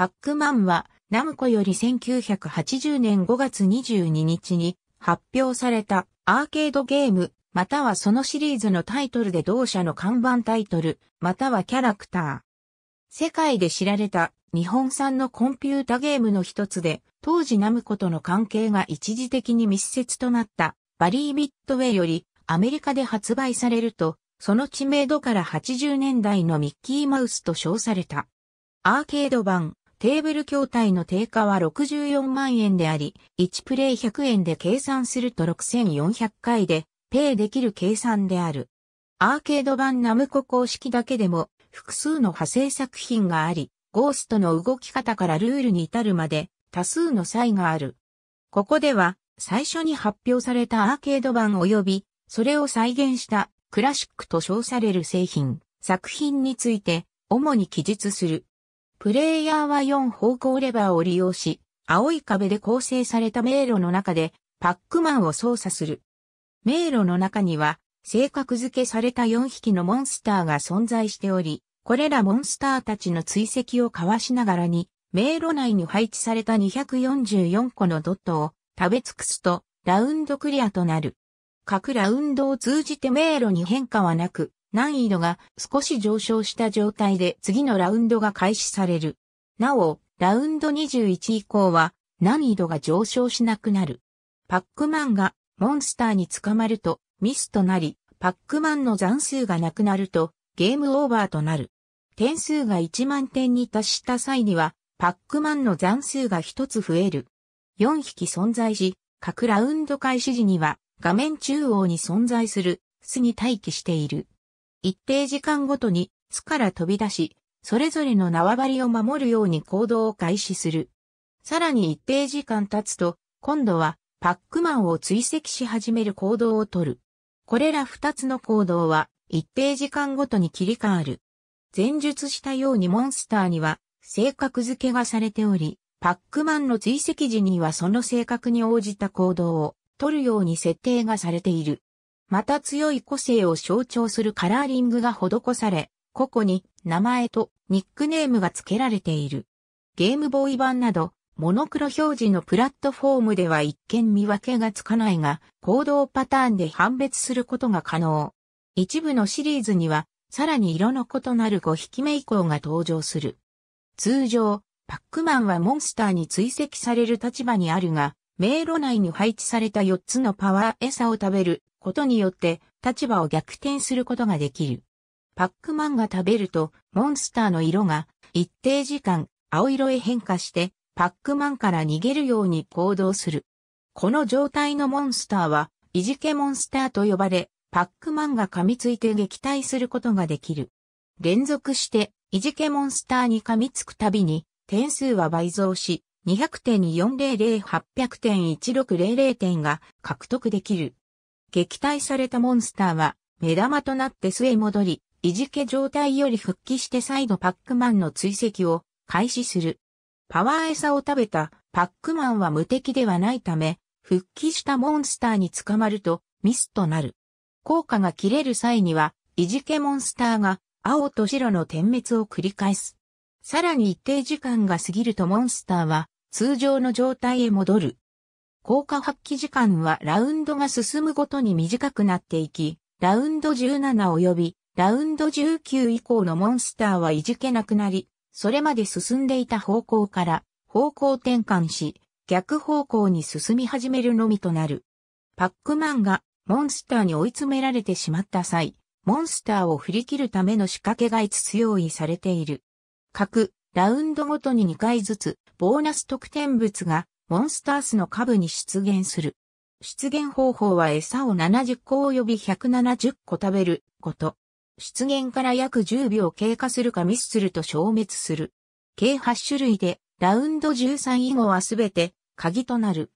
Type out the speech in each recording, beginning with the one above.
パックマンは、ナムコより1980年5月22日に発表されたアーケードゲーム、またはそのシリーズのタイトルで同社の看板タイトル、またはキャラクター。世界で知られた日本産のコンピュータゲームの一つで、当時ナムコとの関係が一時的に密接となったバリービットウェイよりアメリカで発売されると、その知名度から80年代のミッキーマウスと称された。アーケード版テーブル筐体の定価は64万円であり、1プレイ100円で計算すると6400回で、ペイできる計算である。アーケード版ナムコ公式だけでも、複数の派生作品があり、ゴーストの動き方からルールに至るまで、多数の差異がある。ここでは、最初に発表されたアーケード版及び、それを再現したクラシックと称される製品、作品について、主に記述する。プレイヤーは4方向レバーを利用し、青い壁で構成された迷路の中でパックマンを操作する。迷路の中には、性格付けされた4匹のモンスターが存在しており、これらモンスターたちの追跡を交わしながらに、迷路内に配置された244個のドットを食べ尽くすと、ラウンドクリアとなる。各ラウンドを通じて迷路に変化はなく、難易度が少し上昇した状態で次のラウンドが開始される。なお、ラウンド21以降は難易度が上昇しなくなる。パックマンがモンスターに捕まるとミスとなり、パックマンの残数がなくなるとゲームオーバーとなる。点数が1万点に達した際には、パックマンの残数が1つ増える。4匹存在し、各ラウンド開始時には画面中央に存在する巣に待機している。一定時間ごとに巣から飛び出し、それぞれの縄張りを守るように行動を開始する。さらに一定時間経つと、今度はパックマンを追跡し始める行動をとる。これら二つの行動は一定時間ごとに切り替わる。前述したようにモンスターには性格付けがされており、パックマンの追跡時にはその性格に応じた行動を取るように設定がされている。また強い個性を象徴するカラーリングが施され、個々に名前とニックネームが付けられている。ゲームボーイ版など、モノクロ表示のプラットフォームでは一見見分けがつかないが、行動パターンで判別することが可能。一部のシリーズには、さらに色の異なる5匹目以降が登場する。通常、パックマンはモンスターに追跡される立場にあるが、迷路内に配置された4つのパワー餌を食べることによって立場を逆転することができる。パックマンが食べるとモンスターの色が一定時間青色へ変化してパックマンから逃げるように行動する。この状態のモンスターは、いじけモンスターと呼ばれ、パックマンが噛みついて撃退することができる。連続して、いじけモンスターに噛みつくたびに、点数は倍増し、200点に400800点1600点が獲得できる。撃退されたモンスターは、目玉となって巣へ戻り、いじけ状態より復帰して再度パックマンの追跡を開始する。パワー餌を食べたパックマンは無敵ではないため、復帰したモンスターに捕まるとミスとなる。効果が切れる際には、いじけモンスターが青と白の点滅を繰り返す。さらに一定時間が過ぎるとモンスターは通常の状態へ戻る。効果発揮時間はラウンドが進むごとに短くなっていき、ラウンド17及びラウンド19以降のモンスターはいじけなくなり、それまで進んでいた方向から方向転換し、逆方向に進み始めるのみとなる。パックマンがモンスターに追い詰められてしまった際、モンスターを振り切るための仕掛けが5つ用意されている。各ラウンドごとに2回ずつボーナス得点物がモンスタースの下部に出現する。出現方法は餌を70個及び170個食べること。出現から約10秒経過するかミスすると消滅する。計8種類で、ラウンド13以後はすべて鍵となる。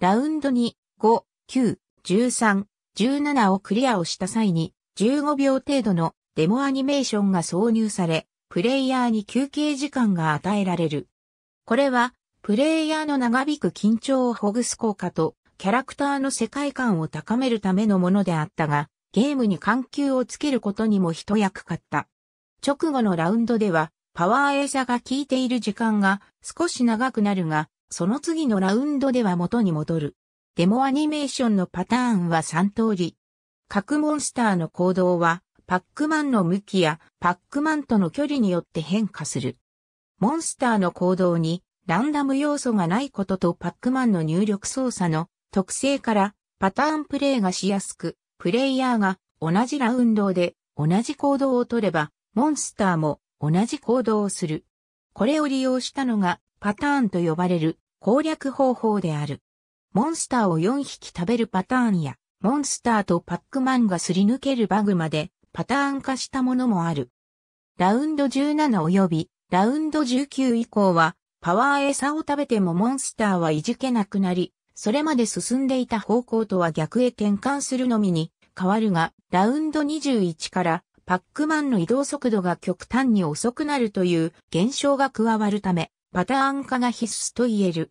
ラウンド2、5、9、13、17をクリアをした際に、15秒程度のデモアニメーションが挿入され、プレイヤーに休憩時間が与えられる。これはプレイヤーの長引く緊張をほぐす効果と、キャラクターの世界観を高めるためのものであったが、ゲームに緩急をつけることにも一役買った。直後のラウンドでは、パワーエーサが効いている時間が少し長くなるが、その次のラウンドでは元に戻る。デモアニメーションのパターンは3通り。各モンスターの行動は、パックマンの向きやパックマンとの距離によって変化する。モンスターの行動にランダム要素がないこととパックマンの入力操作の特性からパターンプレイがしやすく、プレイヤーが同じラウンドで同じ行動を取れば、モンスターも同じ行動をする。これを利用したのがパターンと呼ばれる攻略方法である。モンスターを4匹食べるパターンや、モンスターとパックマンがすり抜けるバグまでパターン化したものもある。ラウンド17及びラウンド19以降はパワー餌を食べてもモンスターはいじけなくなり、それまで進んでいた方向とは逆へ転換するのみに変わるが、ラウンド21からパックマンの移動速度が極端に遅くなるという現象が加わるため、パターン化が必須と言える。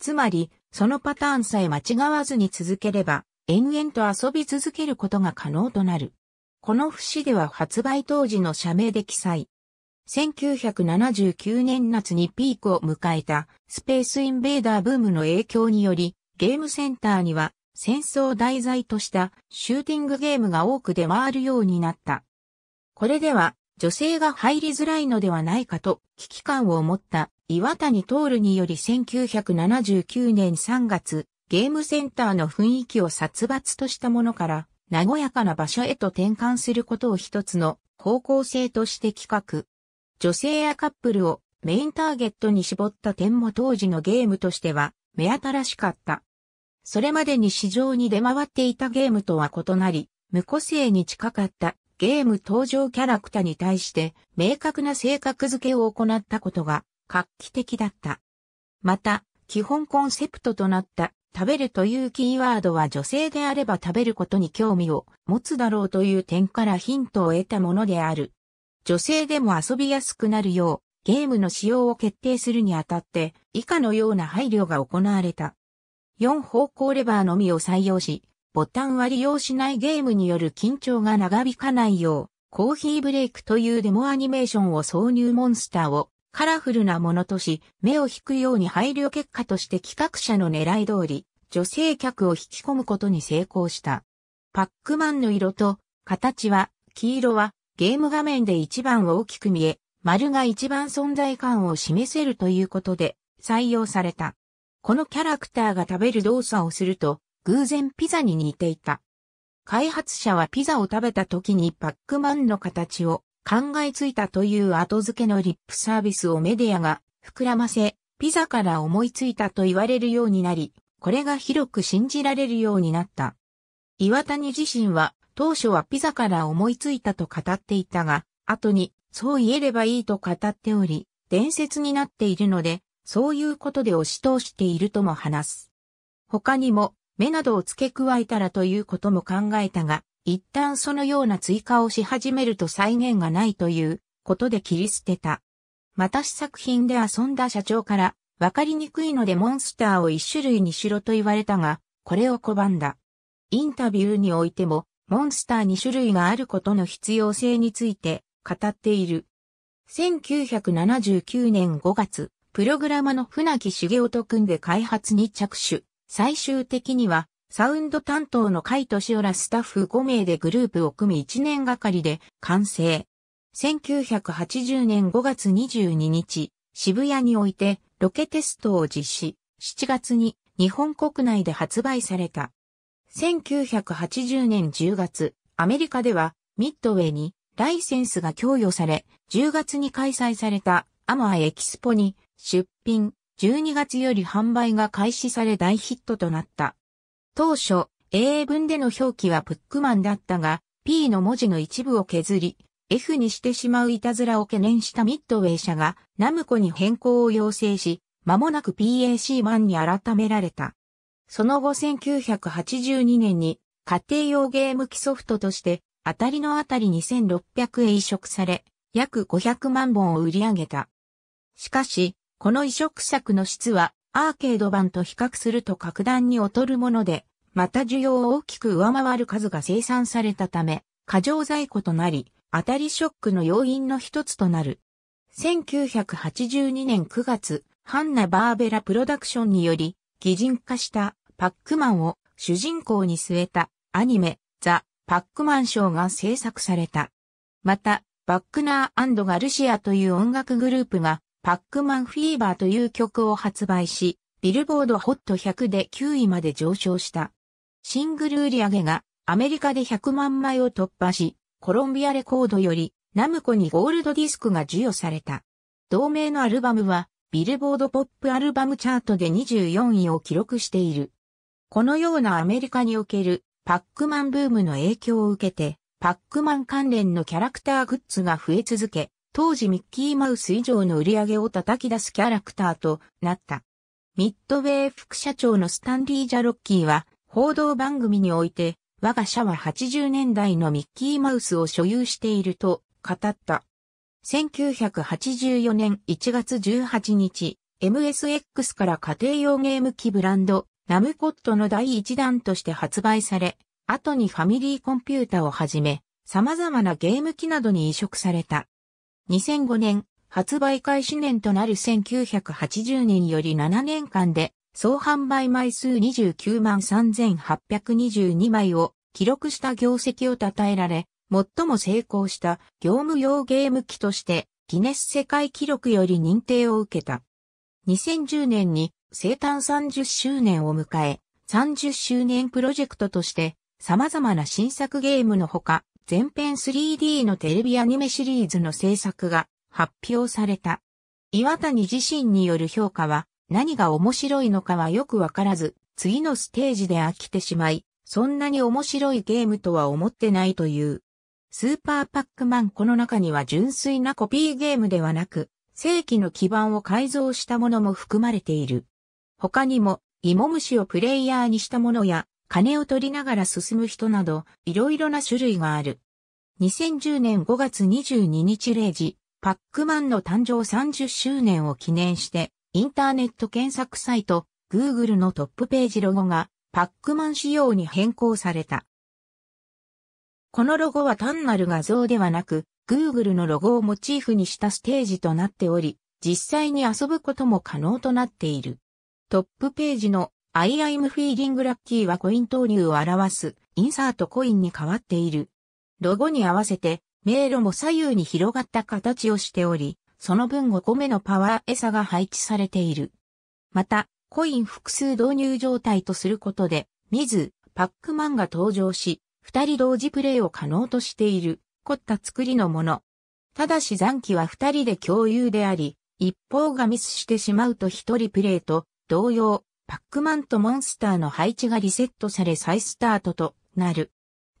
つまり、そのパターンさえ間違わずに続ければ、延々と遊び続けることが可能となる。この節では発売当時の社名で記載、1979年夏にピークを迎えたスペースインベーダーブームの影響により、ゲームセンターには戦争題材としたシューティングゲームが多く出回るようになった。これでは女性が入りづらいのではないかと危機感を持った岩谷徹により1979年3月、ゲームセンターの雰囲気を殺伐としたものから、和やかな場所へと転換することを一つの方向性として企画。女性やカップルをメインターゲットに絞った点も当時のゲームとしては目新しかった。それまでに市場に出回っていたゲームとは異なり、無個性に近かったゲーム登場キャラクターに対して明確な性格付けを行ったことが画期的だった。また、基本コンセプトとなった食べるというキーワードは女性であれば食べることに興味を持つだろうという点からヒントを得たものである。女性でも遊びやすくなるよう、ゲームの仕様を決定するにあたって、以下のような配慮が行われた。4方向レバーのみを採用し、ボタンは利用しないゲームによる緊張が長引かないよう、コーヒーブレイクというデモアニメーションを挿入モンスターをカラフルなものとし、目を引くように配慮結果として企画者の狙い通り、女性客を引き込むことに成功した。パックマンの色と形は、黄色はゲーム画面で一番大きく見え、丸が一番存在感を示せるということで採用された。このキャラクターが食べる動作をすると、偶然ピザに似ていた。開発者はピザを食べた時にパックマンの形を考えついたという後付けのリップサービスをメディアが膨らませ、ピザから思いついたと言われるようになり、これが広く信じられるようになった。岩谷自身は当初はピザから思いついたと語っていたが、後に、そう言えればいいと語っており、伝説になっているので、そういうことで押し通しているとも話す。他にも、目などを付け加えたらということも考えたが、一旦そのような追加をし始めると再現がないということで切り捨てた。また試作品で遊んだ社長から、わかりにくいのでモンスターを一種類にしろと言われたが、これを拒んだ。インタビューにおいても、モンスター2種類があることの必要性について語っている。1979年5月、プログラマの船木茂雄と組んで開発に着手。最終的には、サウンド担当の海俊夫らスタッフ5名でグループを組み1年がかりで完成。1980年5月22日、渋谷においてロケテストを実施。7月に日本国内で発売された。1980年10月、アメリカではミッドウェイにライセンスが供与され、10月に開催されたアマエキスポに出品、12月より販売が開始され大ヒットとなった。当初、英文での表記はプックマンだったが、P の文字の一部を削り、F にしてしまういたずらを懸念したミッドウェイ社がナムコに変更を要請し、間もなく PAC1 に改められた。その後1982年に家庭用ゲーム機ソフトとして当たりのあたり2600へ移植され、約500万本を売り上げた。しかし、この移植作の質はアーケード版と比較すると格段に劣るもので、また需要を大きく上回る数が生産されたため、過剰在庫となり、当たりショックの要因の一つとなる。1982年9月、ハンナ・バーベラプロダクションにより、擬人化したパックマンを主人公に据えたアニメザ・パックマンショーが制作された。また、バックナーガルシアという音楽グループがパックマンフィーバーという曲を発売し、ビルボードホット100で9位まで上昇した。シングル売り上げがアメリカで100万枚を突破し、コロンビアレコードよりナムコにゴールドディスクが授与された。同名のアルバムはビルボードポップアルバムチャートで24位を記録している。このようなアメリカにおけるパックマンブームの影響を受けて、パックマン関連のキャラクターグッズが増え続け、当時ミッキーマウス以上の売り上げを叩き出すキャラクターとなった。ミッドウェー副社長のスタンリー・ジャロッキーは、報道番組において、我が社は80年代のミッキーマウスを所有していると語った。1984年1月18日、MSX から家庭用ゲーム機ブランド、ナムコットの第一弾として発売され、後にファミリーコンピュータをはじめ、様々なゲーム機などに移植された。2005年、発売開始年となる1980年より7年間で、総販売枚数29万3822枚を記録した業績を称えられ、最も成功した業務用ゲーム機としてギネス世界記録より認定を受けた。2010年に生誕30周年を迎え、30周年プロジェクトとして様々な新作ゲームのほか、全編 3D のテレビアニメシリーズの制作が発表された。岩谷自身による評価は何が面白いのかはよくわからず、次のステージで飽きてしまい、そんなに面白いゲームとは思ってないという。スーパーパックマンこの中には純粋なコピーゲームではなく、正規の基盤を改造したものも含まれている。他にも、芋虫をプレイヤーにしたものや、金を取りながら進む人など、いろいろな種類がある。2010年5月22日0時、パックマンの誕生30周年を記念して、インターネット検索サイト、Google のトップページロゴが、パックマン仕様に変更された。このロゴは単なる画像ではなく、Google のロゴをモチーフにしたステージとなっており、実際に遊ぶことも可能となっている。トップページの I am feeling lucky はコイン投入を表すインサートコインに変わっている。ロゴに合わせて迷路も左右に広がった形をしており、その分5個目のパワー餌が配置されている。また、コイン複数導入状態とすることで、ミズ、パックマンが登場し、二人同時プレイを可能としている、凝った作りのもの。ただし残機は二人で共有であり、一方がミスしてしまうと一人プレイと同様、パックマンとモンスターの配置がリセットされ再スタートとなる。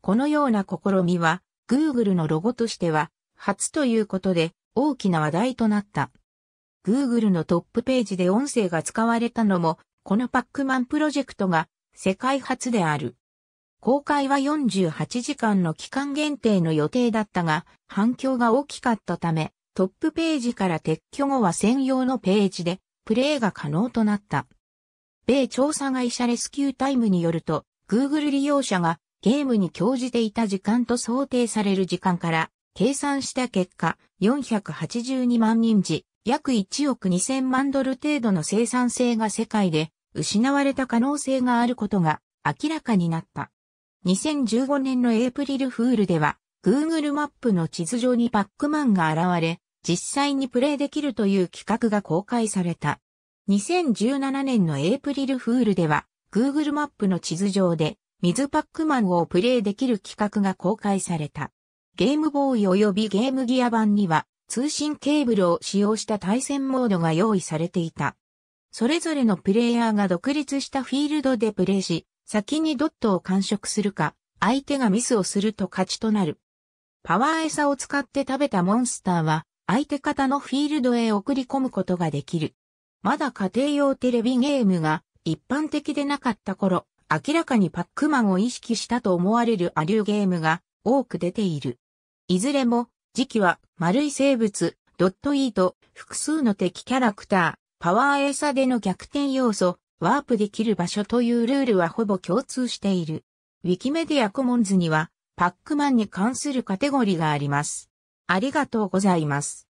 このような試みは、Google のロゴとしては、初ということで、大きな話題となった。Google のトップページで音声が使われたのも、このパックマンプロジェクトが世界初である。公開は48時間の期間限定の予定だったが、反響が大きかったため、トップページから撤去後は専用のページで、プレイが可能となった。米調査会社レスキュータイムによると、Google 利用者がゲームに興じていた時間と想定される時間から計算した結果、482万人時、約1億2000万ドル程度の生産性が世界で失われた可能性があることが明らかになった。2015年のエイプリルフールでは、Google マップの地図上にパックマンが現れ、実際にプレイできるという企画が公開された。2017年のエイプリルフールでは、Google マップの地図上で、水パックマンをプレイできる企画が公開された。ゲームボーイ及びゲームギア版には、通信ケーブルを使用した対戦モードが用意されていた。それぞれのプレイヤーが独立したフィールドでプレイし、先にドットを完食するか、相手がミスをすると勝ちとなる。パワー餌を使って食べたモンスターは、相手方のフィールドへ送り込むことができる。まだ家庭用テレビゲームが一般的でなかった頃、明らかにパックマンを意識したと思われるアリューゲームが多く出ている。いずれも、時期は丸い生物、ドットイート、複数の敵キャラクター、パワーエサでの逆転要素、ワープできる場所というルールはほぼ共通している。ウィキメディアコモンズには、パックマンに関するカテゴリがあります。ありがとうございます。